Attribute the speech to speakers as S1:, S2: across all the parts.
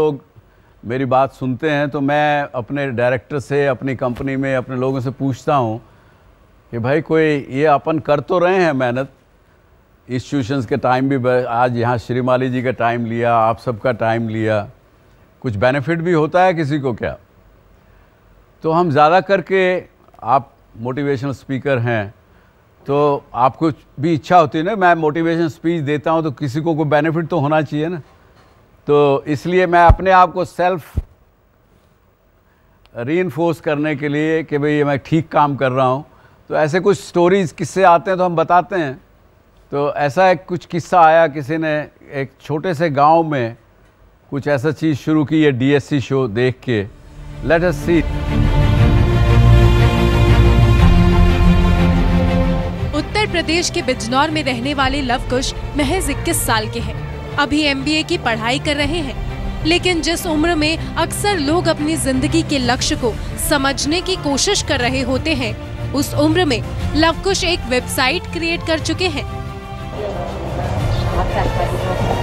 S1: लोग मेरी बात सुनते हैं तो मैं अपने डायरेक्टर से अपनी कंपनी में अपने लोगों से पूछता हूँ कि भाई कोई ये अपन कर तो रहे हैं मेहनत इंस्टीट्यूशंस के टाइम भी आज यहाँ श्रीमाली जी का टाइम लिया आप सबका टाइम लिया कुछ बेनिफिट भी होता है किसी को क्या तो हम ज़्यादा करके आप मोटिवेशनल स्पीकर हैं तो आपको भी इच्छा होती है ना मैं मोटिवेशन स्पीच देता हूँ तो किसी को कोई बेनिफिट तो होना चाहिए ना तो इसलिए मैं अपने आप को सेल्फ री करने के लिए कि भाई मैं ठीक काम कर रहा हूँ तो ऐसे कुछ स्टोरीज़ किससे आते हैं तो हम बताते हैं तो ऐसा एक कुछ किस्सा आया किसी ने एक छोटे से गांव में कुछ ऐसा चीज़ शुरू की है डीएससी शो देख के लेट अस सी
S2: उत्तर प्रदेश के बिजनौर में रहने वाले लवकुश महज इक्कीस साल के हैं अभी एम की पढ़ाई कर रहे हैं लेकिन जिस उम्र में अक्सर लोग अपनी जिंदगी के लक्ष्य को समझने की कोशिश कर रहे होते हैं उस उम्र में लवकुश एक वेबसाइट क्रिएट कर चुके हैं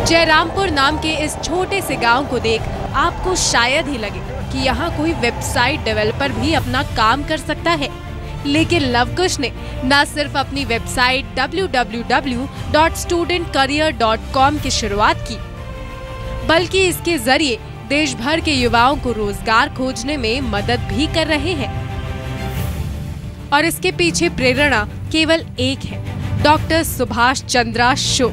S2: जयरामपुर नाम के इस छोटे से गांव को देख आपको शायद ही लगे कि यहाँ कोई वेबसाइट डेवलपर भी अपना काम कर सकता है लेकिन लवकुश ने न सिर्फ अपनी वेबसाइट www.studentcareer.com की शुरुआत की बल्कि इसके जरिए देश भर के युवाओं को रोजगार खोजने में मदद भी कर रहे हैं और इसके पीछे प्रेरणा केवल एक है डॉक्टर सुभाष चंद्रा शो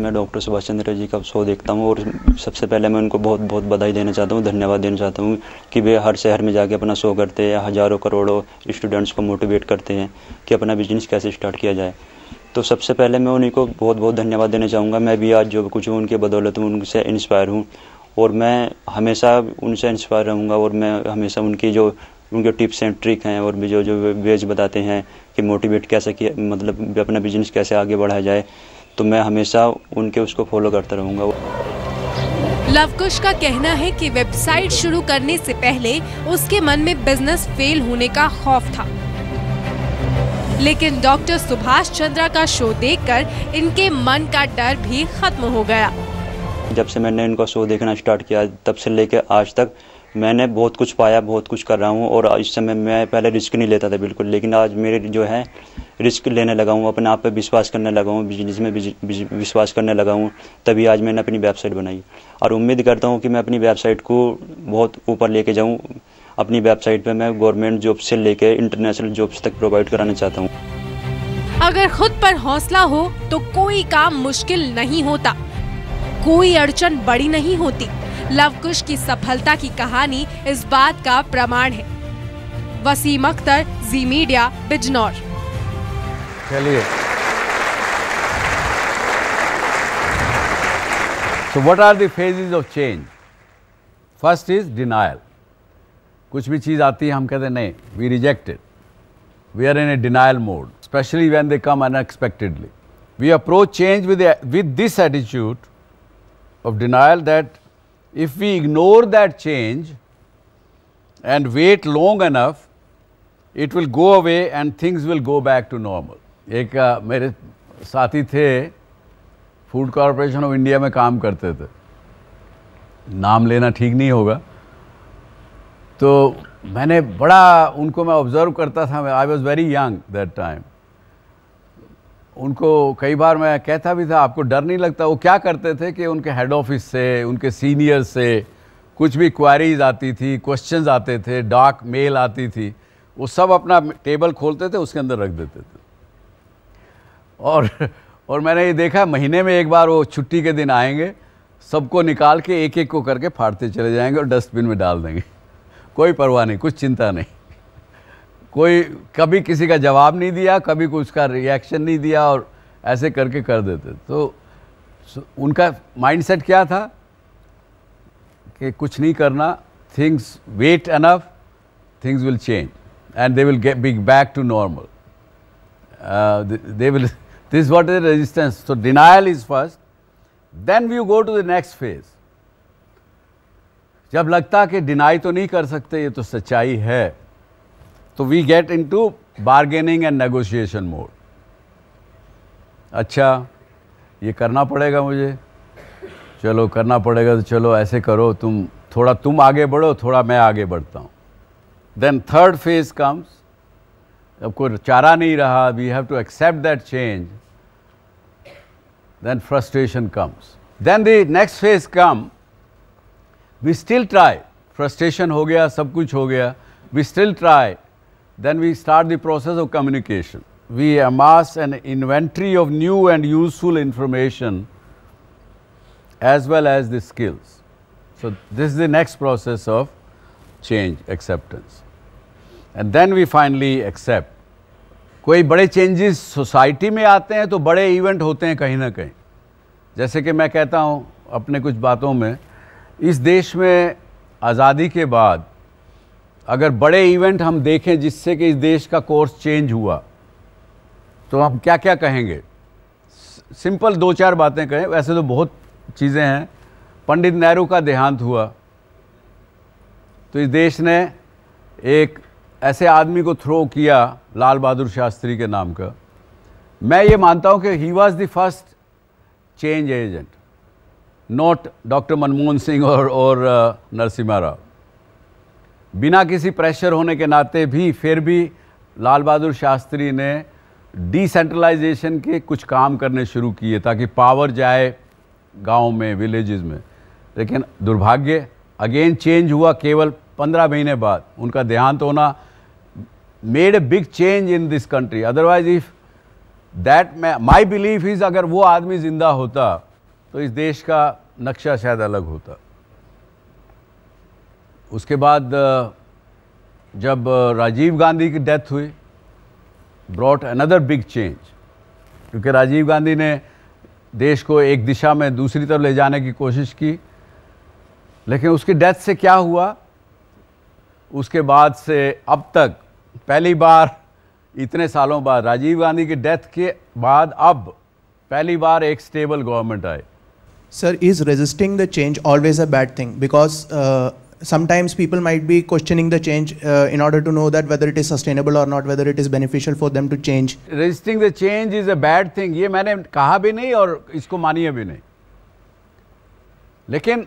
S3: मैं डॉक्टर सुभाष चंद्र जी का शो देखता हूँ और सबसे पहले मैं उनको बहुत बहुत बधाई देना चाहता हूँ धन्यवाद देना चाहता हूँ कि वे हर शहर में जाके अपना शो करते हैं हज़ारों करोड़ों स्टूडेंट्स को मोटिवेट करते हैं कि अपना बिजनेस कैसे स्टार्ट किया जाए तो सबसे पहले मैं उन्हीं को बहुत बहुत धन्यवाद देना चाहूँगा मैं भी आज जो कुछ हूँ उनके बदौलत हूँ उनसे इंस्पायर हूँ और मैं हमेशा उनसे इंस्पायर रहूँगा और मैं हमेशा उनकी जो उनके टिप्स एंड ट्रिक हैं और भी जो जो वेज बताते हैं कि मोटिवेट कैसे किया मतलब अपना बिजनेस कैसे आगे बढ़ाया जाए तो मैं हमेशा उनके उसको फॉलो करता रहूंगा
S2: लवकुश का कहना है कि वेबसाइट शुरू करने से पहले उसके मन में बिजनेस फेल होने का खौफ था लेकिन डॉक्टर सुभाष चंद्रा का शो देखकर इनके मन का डर भी खत्म हो गया
S3: जब से मैंने इनका शो देखना स्टार्ट किया तब से लेकर आज तक मैंने बहुत कुछ पाया बहुत कुछ कर रहा हूँ और इस समय मैं पहले रिस्क नहीं लेता था बिल्कुल लेकिन आज मेरे जो है रिस्क लेने लगा हूँ अपने आप पर विश्वास करने लगा हूँ बिजनेस में विश्वास करने लगा हूँ तभी आज मैंने अपनी वेबसाइट बनाई और उम्मीद करता हूँ कि मैं अपनी वेबसाइट को बहुत ऊपर लेके जाऊँ अपनी वेबसाइट पे मैं गवर्नमेंट जॉब से लेके इंटरनेशनल जॉब्स तक प्रोवाइड कराना चाहता हूँ
S2: अगर खुद पर हौसला हो तो कोई काम मुश्किल नहीं होता कोई अड़चन बड़ी नहीं होती लवकुश की सफलता की कहानी इस बात का प्रमाण है वसीम अख्तर जी मीडिया बिजनौर
S1: चलिए So what are the phases of change? First is denial. कुछ भी चीज़ आती है हम कहते हैं नहीं we reject it we are in a denial mode specially when they come unexpectedly we approach change with with this attitude of denial that if we ignore that change and wait long enough it will go away and things will go back to normal. एक आ, मेरे साथी थे food corporation of India में काम करते थे नाम लेना ठीक नहीं होगा तो मैंने बड़ा उनको मैं ऑब्ज़र्व करता था I was very young that time उनको कई बार मैं कहता भी था आपको डर नहीं लगता वो क्या करते थे कि उनके हेड ऑफिस से उनके सीनियर से कुछ भी क्वारीज आती थी क्वेश्चंस आते थे डाक मेल आती थी वो सब अपना टेबल खोलते थे उसके अंदर रख देते थे और और मैंने ये देखा महीने में एक बार वो छुट्टी के दिन आएंगे सबको निकाल के एक एक को करके फाड़ते चले जाएंगे और डस्टबिन में डाल देंगे कोई परवाह नहीं कुछ चिंता नहीं कोई कभी किसी का जवाब नहीं दिया कभी कुछ उसका रिएक्शन नहीं दिया और ऐसे करके कर देते तो उनका माइंडसेट क्या था कि कुछ नहीं करना things wait enough things will change and they will get be back to normal they will This is what is resistance. So denial is first. Then we go to the next phase. जब लगता कि deny तो नहीं कर सकते ये तो सच्चाई है तो we get into bargaining and negotiation mode अच्छा ये करना पड़ेगा मुझे चलो करना पड़ेगा तो चलो ऐसे करो तुम थोड़ा तुम आगे बढ़ो थोड़ा मैं आगे बढ़ता हूँ देन थर्ड फेज कम्स आपको चारा नहीं रहा We have to accept that change. then frustration comes. Then the next phase come, we still try, frustration हो गया सब कुछ we still try, then we start the process of communication. We amass an inventory of new and useful information as well as the skills. So this is the next process of change acceptance. And then we finally accept कोई बड़े changes society में आते हैं तो बड़े event होते हैं कहीं ना कहीं जैसे कि मैं कहता हूँ अपने कुछ बातों में इस देश में आज़ादी के बाद अगर बड़े इवेंट हम देखें जिससे कि इस देश का कोर्स चेंज हुआ तो हम क्या क्या कहेंगे सिंपल दो चार बातें कहें वैसे तो बहुत चीज़ें हैं पंडित नेहरू का देहांत हुआ तो इस देश ने एक ऐसे आदमी को थ्रो किया लाल बहादुर शास्त्री के नाम का मैं ये मानता हूँ कि he was the first change agent not doctor Manmohan Singh और और नरसिम्हा राव बिना किसी प्रेशर होने के नाते भी फिर भी लाल बहादुर शास्त्री ने डिसेंट्रलाइजेशन के कुछ काम करने शुरू किए ताकि पावर जाए गांव में विलेजेस में लेकिन दुर्भाग्य अगेन चेंज हुआ केवल पंद्रह महीने बाद उनका देहांत होना made a big change in this country otherwise if that my belief is अगर वो आदमी जिंदा होता तो इस देश का नक्शा शायद अलग होता उसके बाद जब राजीव गांधी की डेथ हुई ब्रॉट अनदर बिग चेंज क्योंकि राजीव गांधी ने देश को एक दिशा में दूसरी तरफ ले जाने की कोशिश की लेकिन उसकी डेथ से क्या हुआ उसके बाद से अब तक पहली बार इतने सालों बाद राजीव गांधी की डेथ के बाद अब पहली बार एक स्टेबल गवर्नमेंट आए
S3: sir is resisting the change always a bad thing because sometimes people might be questioning the change in order to know that whether it is sustainable और not whether it is beneficial for them to change
S1: resisting the change is a bad thing ये मैंने कहा भी नहीं और इसको मानिए भी नहीं लेकिन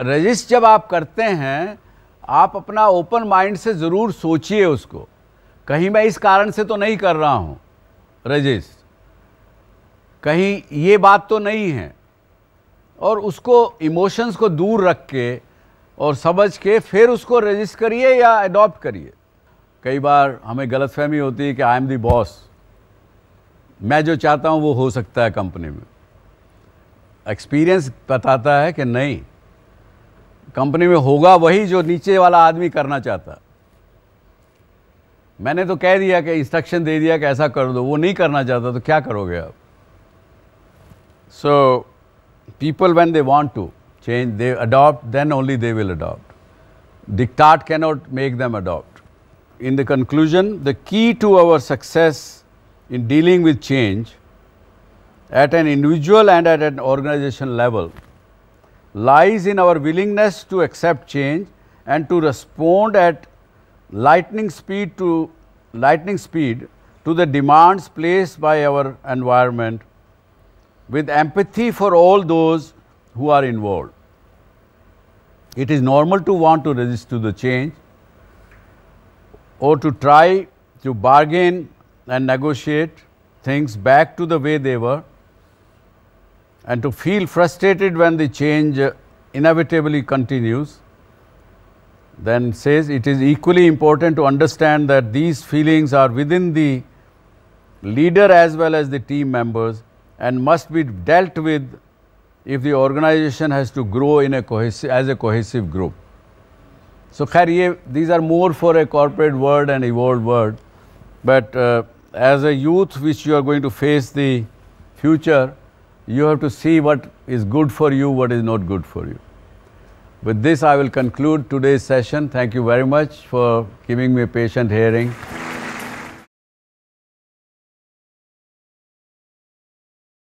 S1: रजिस्ट जब आप करते हैं आप अपना ओपन माइंड से ज़रूर सोचिए उसको कहीं मैं इस कारण से तो नहीं कर रहा हूँ रजेश कहीं ये बात तो नहीं है और उसको इमोशंस को दूर रख के और समझ के फिर उसको रजिस्ट करिए या अडॉप्ट करिए कई बार हमें गलतफहमी होती है कि आई एम दी बॉस मैं जो चाहता हूँ वो हो सकता है कंपनी में एक्सपीरियंस बताता है कि नहीं कंपनी में होगा वही जो नीचे वाला आदमी करना चाहता मैंने तो कह दिया कि इंस्ट्रक्शन दे दिया कि ऐसा कर दो वो नहीं करना चाहता तो क्या करोगे आप so people when they want to change they adopt then only they will adopt dictator can not make them adopt in the conclusion the key to our success in dealing with change at an individual and at an organisation level lies in our willingness to accept change and to respond at lightning speed to lightning speed to the demands placed by our environment with empathy for all those who are involved. It is normal to want to resist to the change or to try to bargain and negotiate things back to the way they were and to feel frustrated when the change inevitably continues, then says it is equally important to understand that these feelings are within the leader as well as the team members and must be dealt with if the organization has to grow in a cohesive as a cohesive group. So, khair, these are more for a corporate world and evolved world, but uh, as a youth which you are going to face the future, you have to see what is good for you, what is not good for you. With this, I will conclude today's session. Thank you very much for giving me a patient hearing.